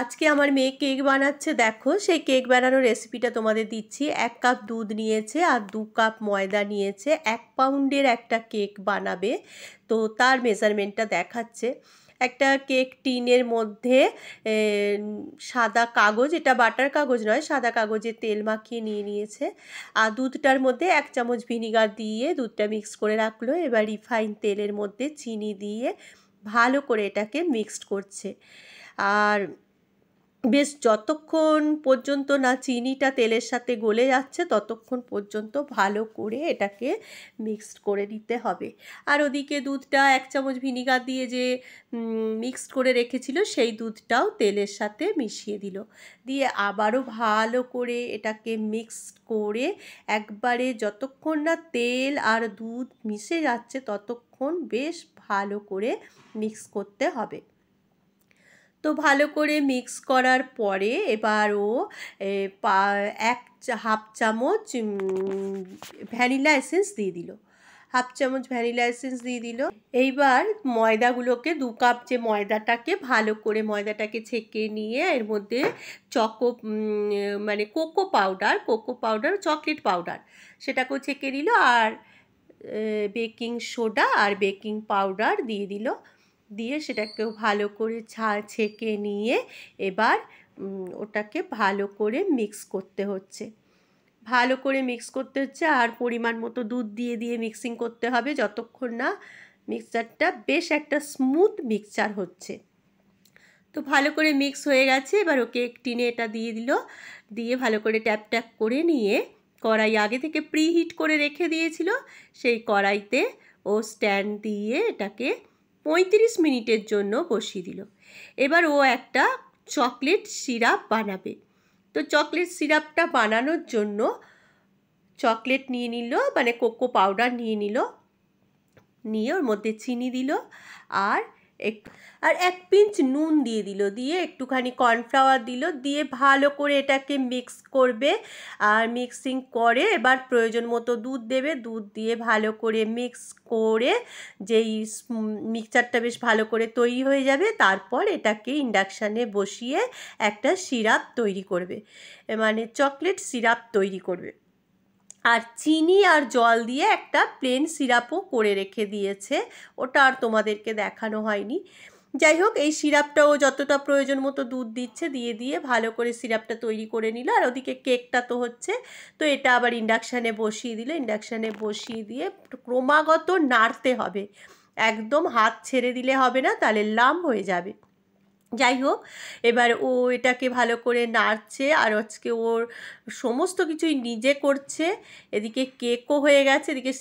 আজকে আমার মেয়ে কেক বানাচ্ছে দেখো সেই কেক বানানোর রেসিপিটা তোমাদের দিচ্ছি এক কাপ দুধ নিয়েছে আর দু কাপ ময়দা নিয়েছে এক পাউন্ডের একটা কেক বানাবে তো তার মেজারমেন্টটা দেখাচ্ছে একটা কেক টিনের মধ্যে সাদা কাগজ এটা বাটার কাগজ নয় সাদা কাগজে তেল মাখিয়ে নিয়ে নিয়েছে আর দুধটার মধ্যে এক চামচ ভিনিগার দিয়ে দুধটা মিক্স করে রাখলো এবার রিফাইন তেলের মধ্যে চিনি দিয়ে ভালো করে এটাকে মিক্সড করছে আর বেশ যতক্ষণ পর্যন্ত না চিনিটা তেলের সাথে গলে যাচ্ছে ততক্ষণ পর্যন্ত ভালো করে এটাকে মিক্সড করে নিতে হবে আর ওদিকে দুধটা এক চামচ ভিনিগার দিয়ে যে মিক্সড করে রেখেছিল সেই দুধটাও তেলের সাথে মিশিয়ে দিল দিয়ে আবারও ভালো করে এটাকে মিক্সড করে একবারে যতক্ষণ না তেল আর দুধ মিশে যাচ্ছে ততক্ষণ বেশ ভালো করে মিক্স করতে হবে তো ভালো করে মিক্স করার পরে এবার ও এক হাফ চামচ ভ্যানিলা এসেন্স দিয়ে দিল হাফ চামচ ভ্যানিলা এসেন্স দিয়ে দিল এইবার ময়দাগুলোকে দু কাপ যে ময়দাটাকে ভালো করে ময়দাটাকে ছেঁকে নিয়ে এর মধ্যে চকো মানে cocoa powder cocoa powder chocolate powder সেটাকেও ছেঁকে নিল আর বেকিং সোডা আর বেকিং পাউডার দিয়ে দিল দিয়ে সেটাকেও ভালো করে ছা ছেঁকে নিয়ে এবার ওটাকে ভালো করে মিক্স করতে হচ্ছে ভালো করে মিক্স করতে হচ্ছে আর পরিমাণ মতো দুধ দিয়ে দিয়ে মিক্সিং করতে হবে যতক্ষণ না মিক্সচারটা বেশ একটা স্মুথ মিক্সচার হচ্ছে তো ভালো করে মিক্স হয়ে গেছে এবার ওকে টিনে এটা দিয়ে দিল দিয়ে ভালো করে ট্যাপ ট্যাপ করে নিয়ে কড়াই আগে থেকে প্রিহিট করে রেখে দিয়েছিল সেই কড়াইতে ও স্ট্যান্ড দিয়ে এটাকে পঁয়ত্রিশ মিনিটের জন্য বসিয়ে দিল এবার ও একটা চকলেট সিরাপ বানাবে তো চকলেট সিরাপটা বানানোর জন্য চকলেট নিয়ে নিল মানে কোকো পাউডার নিয়ে নিল নিয়ে ওর মধ্যে চিনি দিল আর এক আর এক পিঞ্চ নুন দিয়ে দিল দিয়ে একটুখানি কর্নফ্লাওয়ার দিল দিয়ে ভালো করে এটাকে মিক্স করবে আর মিক্সিং করে এবার প্রয়োজন মতো দুধ দেবে দুধ দিয়ে ভালো করে মিক্স করে যেই মিক্সচারটা বেশ ভালো করে তৈরি হয়ে যাবে তারপর এটাকে ইন্ডাকশানে বসিয়ে একটা সিরাপ তৈরি করবে মানে চকলেট সিরাপ তৈরি করবে আর চিনি আর জল দিয়ে একটা প্লেন সিরাপও করে রেখে দিয়েছে ওটা আর তোমাদেরকে দেখানো হয়নি যাই হোক এই সিরাপটাও যতটা প্রয়োজন মতো দুধ দিচ্ছে দিয়ে দিয়ে ভালো করে সিরাপটা তৈরি করে নিল আর ওদিকে কেকটা তো হচ্ছে তো এটা আবার ইন্ডাকশানে বসিয়ে দিল ইন্ডাকশানে বসিয়ে দিয়ে ক্রমাগত নাড়তে হবে একদম হাত ছেড়ে দিলে হবে না তাহলে লাম হয়ে যাবে যাই হোক এবার ও এটাকে ভালো করে নাড়ছে আর আজকে ওর সমস্ত কিছুই নিজে করছে এদিকে কেকও হয়ে গেছে এদিকে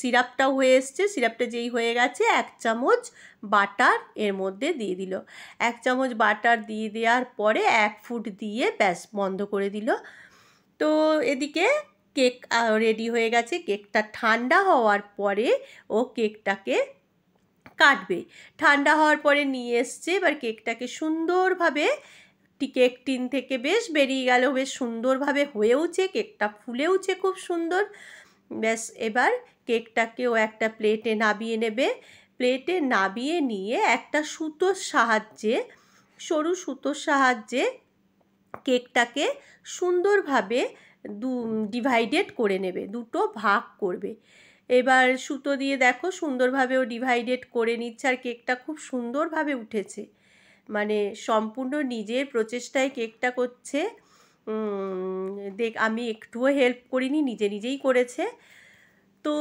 সিরাপটাও হয়ে এসছে সিরাপটা যেই হয়ে গেছে এক চামচ বাটার এর মধ্যে দিয়ে দিল এক চামচ বাটার দিয়ে দেওয়ার পরে এক ফুট দিয়ে ব্যাস বন্ধ করে দিল তো এদিকে কেক রেডি হয়ে গেছে কেকটা ঠান্ডা হওয়ার পরে ও কেকটাকে কাটবে ঠান্ডা হওয়ার পরে নিয়ে এসছে এবার কেকটাকে সুন্দরভাবে কেক টিন থেকে বেশ বেরিয়ে গেল বেশ সুন্দরভাবে হয়েওছে কেকটা ফুলেওছে খুব সুন্দর ব্যাস এবার কেকটাকেও একটা প্লেটে নাবিয়ে নেবে প্লেটে নাবিয়ে নিয়ে একটা সুতোর সাহায্যে সরু সুতোর সাহায্যে কেকটাকে সুন্দরভাবে দু ডিভাইডেড করে নেবে দুটো ভাগ করবে এবার সুতো দিয়ে দেখো সুন্দরভাবে ও ডিভাইডেড করে নিচ্ছে আর কেকটা খুব সুন্দরভাবে উঠেছে মানে সম্পূর্ণ নিজের প্রচেষ্টায় কেকটা করছে দেখ আমি একটুও হেল্প করিনি নিজে নিজেই করেছে তো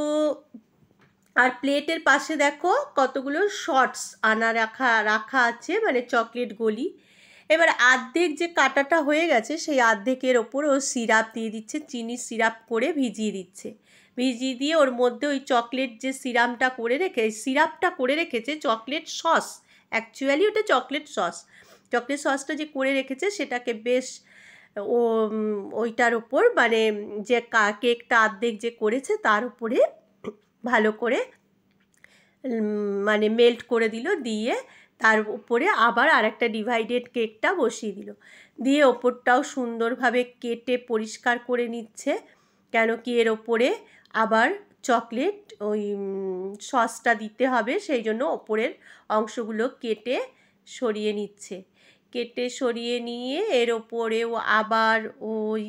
আর প্লেটের পাশে দেখো কতগুলো শর্টস আনা রাখা রাখা আছে মানে চকলেট গলি এবার আর্ধেক যে কাটাটা হয়ে গেছে সেই আর্ধেকের ওপর ও সিরাপ দিয়ে দিচ্ছে চিনি সিরাপ করে ভিজিয়ে দিচ্ছে ভিজিয়ে দিয়ে ওর মধ্যে ওই চকলেট যে সিরামটা করে রেখে সিরাপটা করে রেখেছে চকলেট সস অ্যাকচুয়ালি ওটা চকলেট সস চকলেট সসটা যে করে রেখেছে সেটাকে বেশ ও ওইটার ওপর মানে যে কেকটা অর্ধেক যে করেছে তার উপরে ভালো করে মানে মেল্ট করে দিল দিয়ে তার উপরে আবার আরেকটা ডিভাইডেড কেকটা বসিয়ে দিল দিয়ে ওপরটাও সুন্দরভাবে কেটে পরিষ্কার করে নিচ্ছে কেন কি এর ওপরে আবার চকলেট ওই সসটা দিতে হবে সেই জন্য ওপরের অংশগুলো কেটে সরিয়ে নিচ্ছে কেটে সরিয়ে নিয়ে এর ওপরেও আবার ওই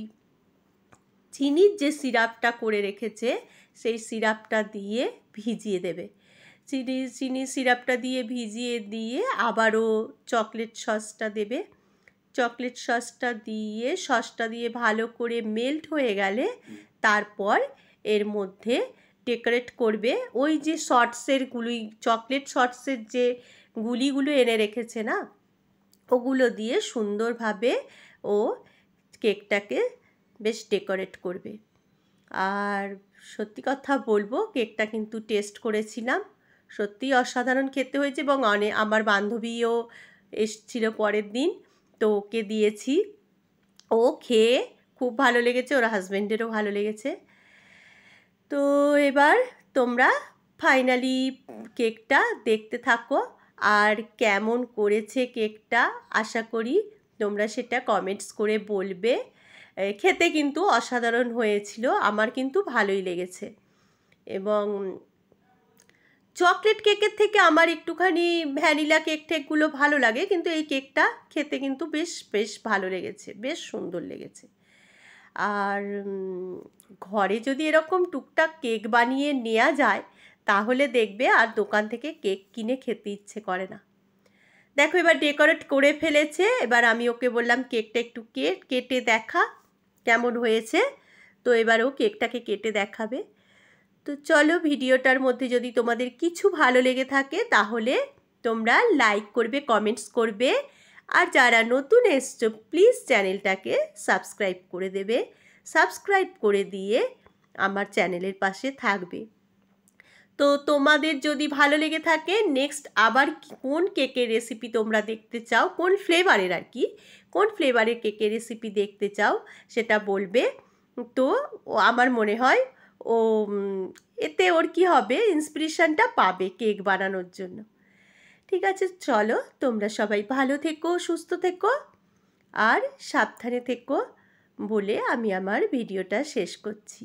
চিনির যে সিরাপটা করে রেখেছে সেই সিরাপটা দিয়ে ভিজিয়ে দেবে চিনি চিনি সিরাপটা দিয়ে ভিজিয়ে দিয়ে আবারও চকলেট সসটা দেবে চকলেট সসটা দিয়ে সসটা দিয়ে ভালো করে মেল্ট হয়ে গেলে তারপর এর মধ্যে ডেকোরেট করবে ওই যে শর্টসের গুলি চকলেট শর্টসের যে গুলিগুলো এনে রেখেছে না ওগুলো দিয়ে সুন্দরভাবে ও কেকটাকে বেশ ডেকোরেট করবে আর সত্যি কথা বলবো কেকটা কিন্তু টেস্ট করেছিলাম সত্যিই অসাধারণ খেতে হয়েছে এবং অনেক আমার বান্ধবীও এসছিল পরের দিন তো ওকে দিয়েছি ও খেয়ে খুব ভালো লেগেছে ওর হাজব্যান্ডেরও ভালো লেগেছে তো এবার তোমরা ফাইনালি কেকটা দেখতে থাকো আর কেমন করেছে কেকটা আশা করি তোমরা সেটা কমেন্টস করে বলবে খেতে কিন্তু অসাধারণ হয়েছিল আমার কিন্তু ভালোই লেগেছে এবং চকলেট কেকের থেকে আমার একটুখানি ভ্যানিলা কেক টেকগুলো ভালো লাগে কিন্তু এই কেকটা খেতে কিন্তু বেশ বেশ ভালো লেগেছে বেশ সুন্দর লেগেছে আর ঘরে যদি এরকম টুকটাক কেক বানিয়ে নেওয়া যায় তাহলে দেখবে আর দোকান থেকে কেক কিনে খেতে ইচ্ছে করে না দেখো এবার ডেকোরেট করে ফেলেছে এবার আমি ওকে বললাম কেকটা একটু কেট কেটে দেখা কেমন হয়েছে তো এবার ও কেকটাকে কেটে দেখাবে তো চলো ভিডিওটার মধ্যে যদি তোমাদের কিছু ভালো লেগে থাকে তাহলে তোমরা লাইক করবে কমেন্টস করবে আর যারা নতুন এসছো প্লিজ চ্যানেলটাকে সাবস্ক্রাইব করে দেবে সাবস্ক্রাইব করে দিয়ে আমার চ্যানেলের পাশে থাকবে তো তোমাদের যদি ভালো লেগে থাকে নেক্সট আবার কোন কেকের রেসিপি তোমরা দেখতে চাও কোন ফ্লেভারের আর কি কোন ফ্লেভারের কেকের রেসিপি দেখতে চাও সেটা বলবে তো আমার মনে হয় ও এতে ওর কি হবে ইন্সপিরেশানটা পাবে কেক বানানোর জন্য ঠিক আছে চলো তোমরা সবাই ভালো থেকো সুস্থ থেকো আর সাবধানে থেকো বলে আমি আমার ভিডিওটা শেষ করছি